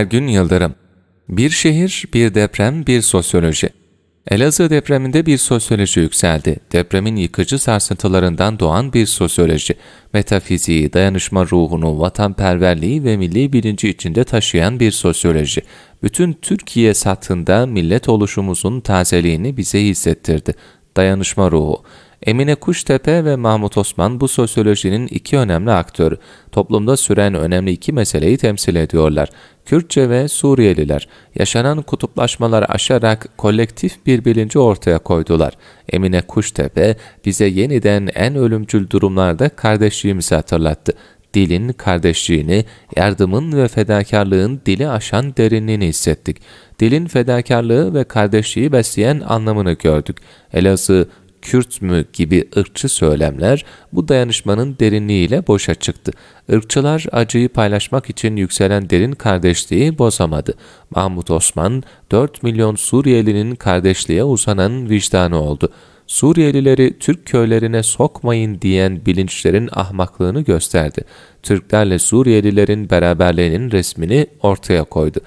Ergün Yıldırım Bir şehir, bir deprem, bir sosyoloji Elazığ depreminde bir sosyoloji yükseldi. Depremin yıkıcı sarsıntılarından doğan bir sosyoloji, metafiziği, dayanışma ruhunu, vatanperverliği ve milli bilinci içinde taşıyan bir sosyoloji. Bütün Türkiye satında millet oluşumuzun tazeliğini bize hissettirdi. Dayanışma ruhu. Emine Kuştepe ve Mahmut Osman bu sosyolojinin iki önemli aktörü. Toplumda süren önemli iki meseleyi temsil ediyorlar. Kürtçe ve Suriyeliler yaşanan kutuplaşmaları aşarak kolektif bir bilinci ortaya koydular. Emine Kuştepe bize yeniden en ölümcül durumlarda kardeşliğimizi hatırlattı dilin kardeşliğini, yardımın ve fedakarlığın dili aşan derinliğini hissettik. Dilin fedakarlığı ve kardeşliği besleyen anlamını gördük. Elazığ Kürt mü gibi ırkçı söylemler bu dayanışmanın derinliğiyle boşa çıktı. Irkçılar acıyı paylaşmak için yükselen derin kardeşliği bozamadı. Mahmut Osman 4 milyon Suriyelinin kardeşliğe uzanan vicdanı oldu. Suriyelileri Türk köylerine sokmayın diyen bilinçlerin ahmaklığını gösterdi. Türklerle Suriyelilerin beraberliğinin resmini ortaya koydu.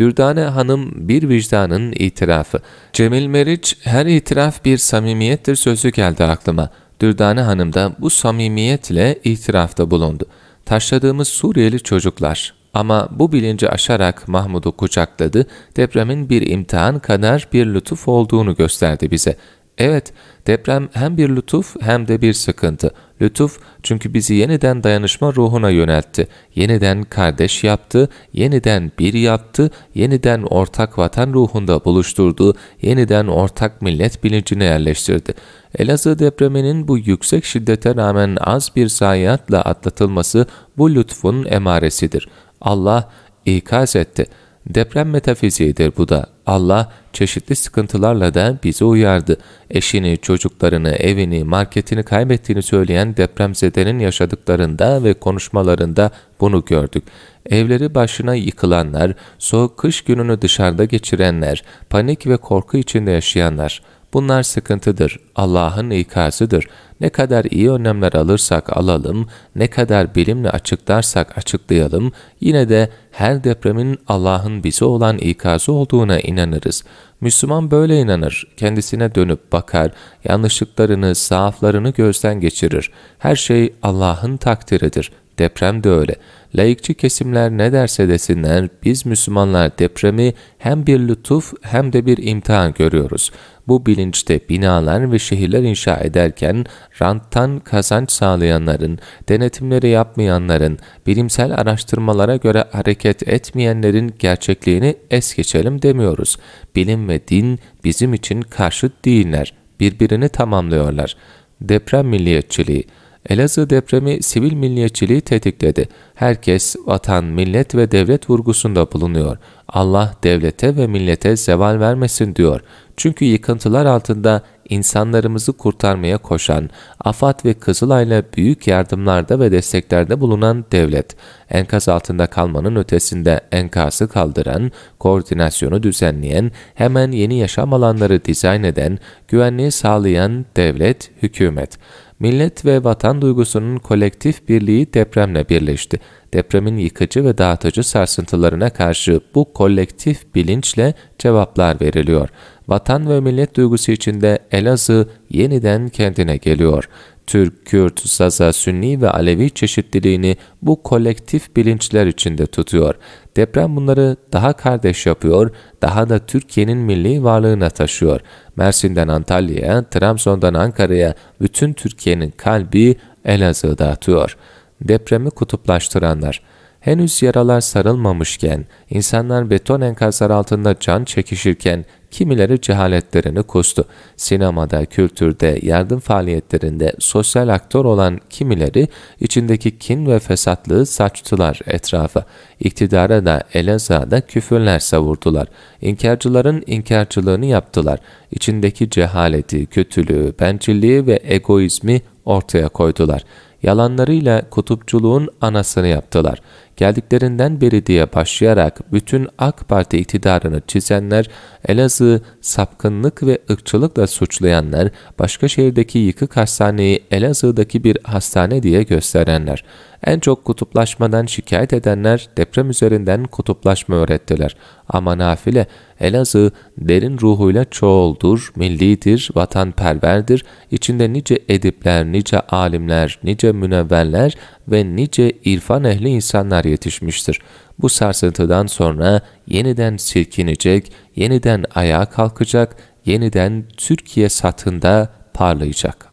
Dürdane Hanım bir vicdanın itirafı. Cemil Meriç her itiraf bir samimiyettir sözü geldi aklıma. Dürdane Hanım da bu samimiyetle itirafta bulundu. Taşladığımız Suriyeli çocuklar ama bu bilinci aşarak Mahmud'u kucakladı, depremin bir imtihan kadar bir lütuf olduğunu gösterdi bize. Evet, deprem hem bir lütuf hem de bir sıkıntı. Lütuf çünkü bizi yeniden dayanışma ruhuna yöneltti, yeniden kardeş yaptı, yeniden bir yaptı, yeniden ortak vatan ruhunda buluşturdu, yeniden ortak millet bilincine yerleştirdi. Elazığ depreminin bu yüksek şiddete rağmen az bir zayiatla atlatılması bu lütfun emaresidir. Allah ikaz etti.'' Deprem metafiziğidir bu da. Allah çeşitli sıkıntılarla da bizi uyardı. Eşini, çocuklarını, evini, marketini kaybettiğini söyleyen depremzedenin yaşadıklarında ve konuşmalarında bunu gördük. Evleri başına yıkılanlar, soğuk kış gününü dışarıda geçirenler, panik ve korku içinde yaşayanlar, Bunlar sıkıntıdır, Allah'ın ikazıdır. Ne kadar iyi önlemler alırsak alalım, ne kadar bilimle açıklarsak açıklayalım, yine de her depremin Allah'ın bize olan ikazı olduğuna inanırız. Müslüman böyle inanır, kendisine dönüp bakar, yanlışlıklarını, zaaflarını gözden geçirir. Her şey Allah'ın takdiridir, Deprem de öyle. Layıkçı kesimler ne derse desinler biz Müslümanlar depremi hem bir lütuf hem de bir imtihan görüyoruz. Bu bilinçte binalar ve şehirler inşa ederken ranttan kazanç sağlayanların, denetimleri yapmayanların, bilimsel araştırmalara göre hareket etmeyenlerin gerçekliğini es geçelim demiyoruz. Bilim ve din bizim için karşıt değiller, birbirini tamamlıyorlar. Deprem milliyetçiliği Elazığ depremi sivil milliyetçiliği tetikledi. Herkes vatan, millet ve devlet vurgusunda bulunuyor. Allah devlete ve millete zeval vermesin diyor. Çünkü yıkıntılar altında insanlarımızı kurtarmaya koşan, AFAD ve Kızılay'la büyük yardımlarda ve desteklerde bulunan devlet, enkaz altında kalmanın ötesinde enkazı kaldıran, koordinasyonu düzenleyen, hemen yeni yaşam alanları dizayn eden, güvenliği sağlayan devlet, hükümet. Millet ve vatan duygusunun kolektif birliği depremle birleşti. Depremin yıkıcı ve dağıtıcı sarsıntılarına karşı bu kolektif bilinçle cevaplar veriliyor. Vatan ve millet duygusu içinde Elazığ yeniden kendine geliyor. Türk, Kürt, Zaza, Sünni ve Alevi çeşitliliğini bu kolektif bilinçler içinde tutuyor. Deprem bunları daha kardeş yapıyor, daha da Türkiye'nin milli varlığına taşıyor. Mersin'den Antalya'ya, Trabzon'dan Ankara'ya bütün Türkiye'nin kalbi Elazığ'da atıyor. Depremi kutuplaştıranlar Henüz yaralar sarılmamışken, insanlar beton enkazlar altında can çekişirken kimileri cehaletlerini kustu. Sinemada, kültürde, yardım faaliyetlerinde sosyal aktör olan kimileri içindeki kin ve fesatlığı saçtılar etrafa. İktidara da Elazığ'a da küfürler savurdular. İnkarcıların inkarcılığını yaptılar. İçindeki cehaleti, kötülüğü, bencilliği ve egoizmi ortaya koydular.'' yalanlarıyla kutupçuluğun anasını yaptılar. Geldiklerinden beri diye başlayarak bütün AK Parti iktidarını çizenler, Elazığ sapkınlık ve ırkçılıkla suçlayanlar, başka şehirdeki yıkık hastaneyi Elazığ'daki bir hastane diye gösterenler, en çok kutuplaşmadan şikayet edenler deprem üzerinden kutuplaşma öğrettiler. Ama nafile Elazığ derin ruhuyla çoğuldur, millidir, vatanperverdir, içinde nice edipler, nice alimler, nice nice münevverler ve nice irfan ehli insanlar yetişmiştir. Bu sarsıntıdan sonra yeniden silkinecek, yeniden ayağa kalkacak, yeniden Türkiye satında parlayacak.